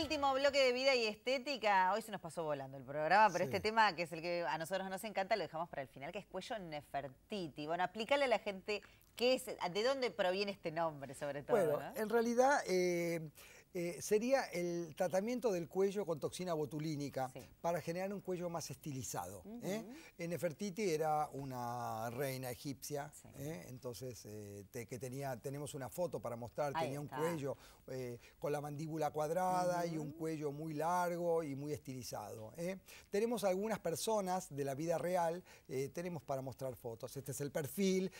Último bloque de vida y estética. Hoy se nos pasó volando el programa, pero este tema, que es el que a nosotros nos encanta, lo dejamos para el final, que es cuello Nefertiti. Bueno, aplícale a la gente qué es, de dónde proviene este nombre, sobre todo. en realidad eh, eh, sería el tratamiento del cuello con toxina botulínica para generar un cuello más estilizado. ¿eh? En Nefertiti era una reina egipcia, ¿eh? entonces que tenía, tenemos una foto para mostrar, tenía un cuello con la mandíbula cuadrada y un cuello muy largo y muy estilizado. Tenemos algunas personas de la vida real, tenemos para mostrar fotos. Este es el perfil.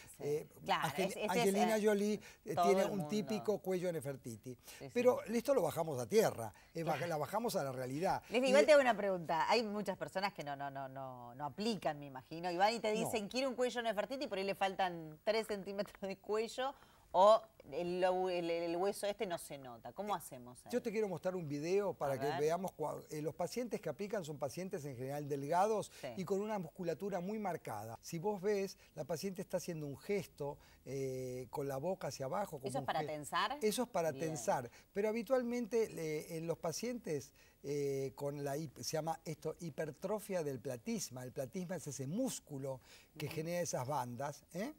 Angelina Jolie tiene un típico cuello Nefertiti. Pero esto lo bajamos a tierra, la bajamos a la realidad. Les igual te hago una pregunta. Hay muchas personas que no, no, no, no, no aplican, me imagino, y van y te dicen, quiero un cuello y por ahí le faltan 3 centímetros de cuello o el, hueso este no se nota. ¿Cómo eh, hacemos? Yo te quiero mostrar un video para que veamos. Eh, los pacientes que aplican son pacientes en general delgados y con una musculatura muy marcada. Si vos ves, la paciente está haciendo un gesto eh, con la boca hacia abajo. Como ¿Eso es para tensar? Eso es para tensar. Pero habitualmente en los pacientes con la se llama esto hipertrofia del platisma. El platisma es ese músculo que genera esas bandas. ¿eh?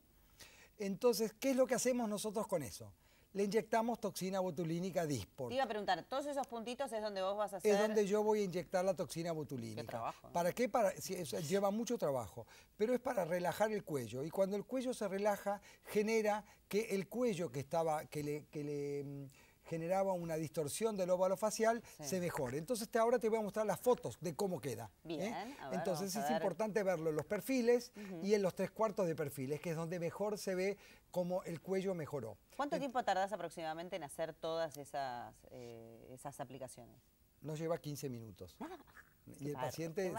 Entonces, ¿qué es lo que hacemos nosotros con eso? Le inyectamos toxina botulínica dispor. Te iba a preguntar, todos esos puntitos es donde vos vas a hacer... Es donde yo voy a inyectar la toxina botulínica. ¿Qué trabajo? ¿Para qué? Para, lleva mucho trabajo, pero es para relajar el cuello. Y cuando el cuello se relaja, genera que el cuello que estaba, que le, que le mm, generaba una distorsión del óvalo facial, se mejore. Entonces te, ahora te voy a mostrar las fotos de cómo queda. ¿eh? Bien. Entonces es importante verlo en los perfiles y en los tres cuartos de perfiles, que es donde mejor se ve cómo el cuello mejoró. ¿Cuánto tiempo tardas aproximadamente en hacer todas esas, eh, esas aplicaciones? Nos lleva 15 minutos. Este y el paciente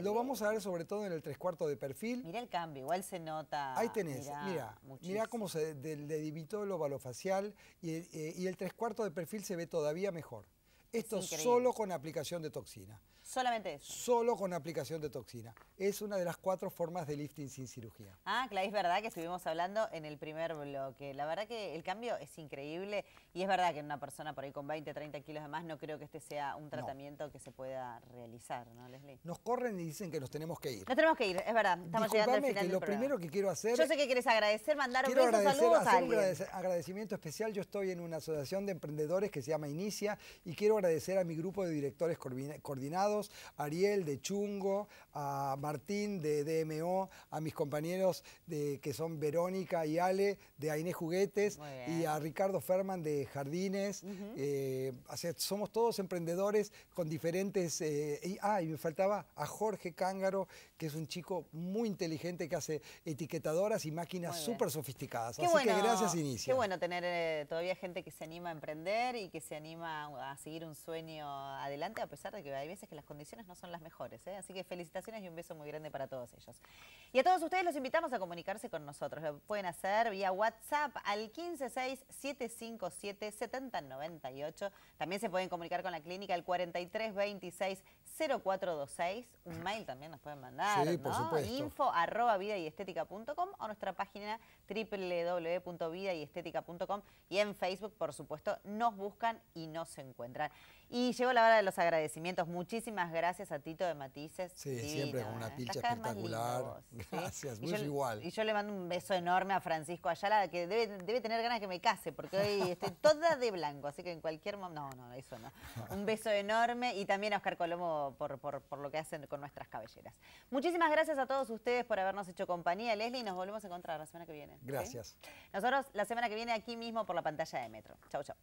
Lo vamos a ver sobre todo en el tres cuartos de perfil. Mira el cambio, igual se nota. Ahí tenés, mira, mira cómo se debilitó el óvalo facial y, eh, y el tres cuartos de perfil se ve todavía mejor. Esto solo con aplicación de toxina. Solamente eso. Solo con aplicación de toxina. Es una de las cuatro formas de lifting sin cirugía. Ah, claro, es verdad que estuvimos hablando en el primer bloque. La verdad que el cambio es increíble y es verdad que en una persona por ahí con 20, 30 kilos de más no creo que este sea un tratamiento que se pueda realizar, ¿no, Leslie? Nos corren y dicen que nos tenemos que ir. Nos tenemos que ir, es verdad. Estamos llegando al final que lo primero que quiero hacer... Yo sé que quieres agradecer, mandar un beso, saludos a alguien. un agradecimiento especial. Yo estoy en una asociación de emprendedores que se llama Inicia y quiero agradecer a mi grupo de directores coordinados, Ariel de Chungo, a Martín de DMO, a mis compañeros de, que son Verónica y Ale de Aine Juguetes y a Ricardo Ferman de Jardines. Eh, somos todos emprendedores con diferentes... Eh, ah, y me faltaba a Jorge Cángaro, que es un chico muy inteligente que hace etiquetadoras y máquinas súper sofisticadas. Así que gracias, Inicio. Qué bueno tener eh, todavía gente que se anima a emprender y que se anima a seguir un un sueño adelante, a pesar de que hay veces que las condiciones no son las mejores. ¿eh? Así que felicitaciones y un beso muy grande para todos ellos. Y a todos ustedes los invitamos a comunicarse con nosotros. Lo pueden hacer vía WhatsApp al 156-757-7098. También se pueden comunicar con la clínica al 4326-0426. Un mail también nos pueden mandar, sí, Info arroba vida y estética.com o nuestra página www.vidayestética.com y en Facebook, por supuesto, nos buscan y nos encuentran. Y llegó la hora de los agradecimientos. Muchísimas gracias a Tito de Matices. Sí, siempre con una ¿eh? pilcha espectacular. gracias, muy igual. Y yo le mando un beso enorme a Francisco Ayala, que debe, tener ganas que me case, porque hoy estoy toda de blanco, así que en cualquier momento... No, no, eso no. Un beso enorme y también a Oscar Colomo por, por, lo que hacen con nuestras cabelleras. Muchísimas gracias a todos ustedes por habernos hecho compañía, Leslie, y nos volvemos a encontrar la semana que viene. Gracias. Nosotros la semana que viene aquí mismo por la pantalla de Metro. Chau, chau.